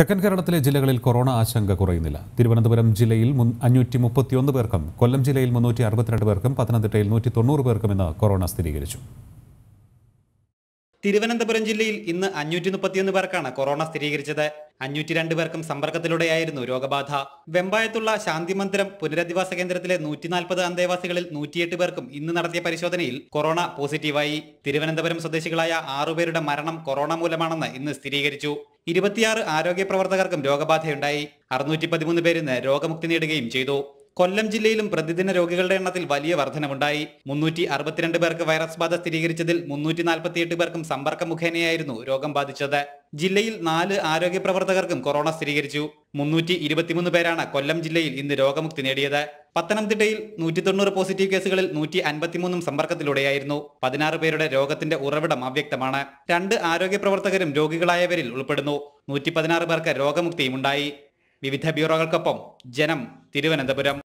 തെക്കൻ കേരളത്തിലെ ജില്ലകളിൽ കൊറോണ ആശങ്ക കുറയുന്നില്ല തിരുവനന്തപുരം ജില്ലയിൽ അഞ്ഞൂറ്റി മുപ്പത്തിയൊന്ന് പേർക്കും കൊല്ലം ജില്ലയിൽ മുന്നൂറ്റി അറുപത്തിരണ്ട് പേർക്കും പത്തനംതിട്ടയിൽ നൂറ്റി തൊണ്ണൂറ് പേർക്കും ഇന്ന് കൊറോണ സ്ഥിരീകരിച്ചു തിരുവനന്തപുരം ജില്ലയിൽ ഇന്ന് അഞ്ഞൂറ്റി മുപ്പത്തിയൊന്ന് പേർക്കാണ് കൊറോണ സ്ഥിരീകരിച്ചത് അഞ്ഞൂറ്റി രണ്ട് പേർക്കും സമ്പർക്കത്തിലൂടെയായിരുന്നു രോഗബാധ വെമ്പായത്തുള്ള ശാന്തിമന്ദിരം പുനരധിവാസ കേന്ദ്രത്തിലെ നൂറ്റി നാൽപ്പത് അന്തേവാസികളിൽ നൂറ്റിയെട്ട് പേർക്കും ഇന്ന് നടത്തിയ പരിശോധനയിൽ കൊറോണ പോസിറ്റീവായി തിരുവനന്തപുരം സ്വദേശികളായ ആറുപേരുടെ മരണം കൊറോണ മൂലമാണെന്ന് ഇന്ന് സ്ഥിരീകരിച്ചു ഇരുപത്തിയാറ് ആരോഗ്യ പ്രവർത്തകർക്കും രോഗബാധയുണ്ടായി അറുന്നൂറ്റി പതിമൂന്ന് പേരിന്ന് രോഗമുക്തി നേടുകയും ചെയ്തു കൊല്ലം ജില്ലയിലും പ്രതിദിന രോഗികളുടെ എണ്ണത്തിൽ വലിയ വർധനമുണ്ടായി മുന്നൂറ്റി അറുപത്തിരണ്ട് പേർക്ക് വൈറസ് ബാധ സ്ഥിരീകരിച്ചതിൽ മുന്നൂറ്റി നാൽപ്പത്തിയെട്ട് പേർക്കും സമ്പർക്ക മുഖേനയായിരുന്നു രോഗം ബാധിച്ചത് ജില്ലയിൽ നാല് ആരോഗ്യ പ്രവർത്തകർക്കും കൊറോണ സ്ഥിരീകരിച്ചു മുന്നൂറ്റി ഇരുപത്തിമൂന്ന് പേരാണ് കൊല്ലം ജില്ലയിൽ ഇന്ന് രോഗമുക്തി നേടിയത് പത്തനംതിട്ടയിൽ നൂറ്റി തൊണ്ണൂറ് പോസിറ്റീവ് കേസുകളിൽ നൂറ്റി അൻപത്തിമൂന്നും സമ്പർക്കത്തിലൂടെയായിരുന്നു പതിനാറ് പേരുടെ രോഗത്തിന്റെ ഉറവിടം അവ്യക്തമാണ് രണ്ട് ആരോഗ്യ പ്രവർത്തകരും രോഗികളായവരിൽ ഉൾപ്പെടുന്നു നൂറ്റി പതിനാറ് പേർക്ക് ഉണ്ടായി വിവിധ ബ്യൂറോകൾക്കൊപ്പം ജനം തിരുവനന്തപുരം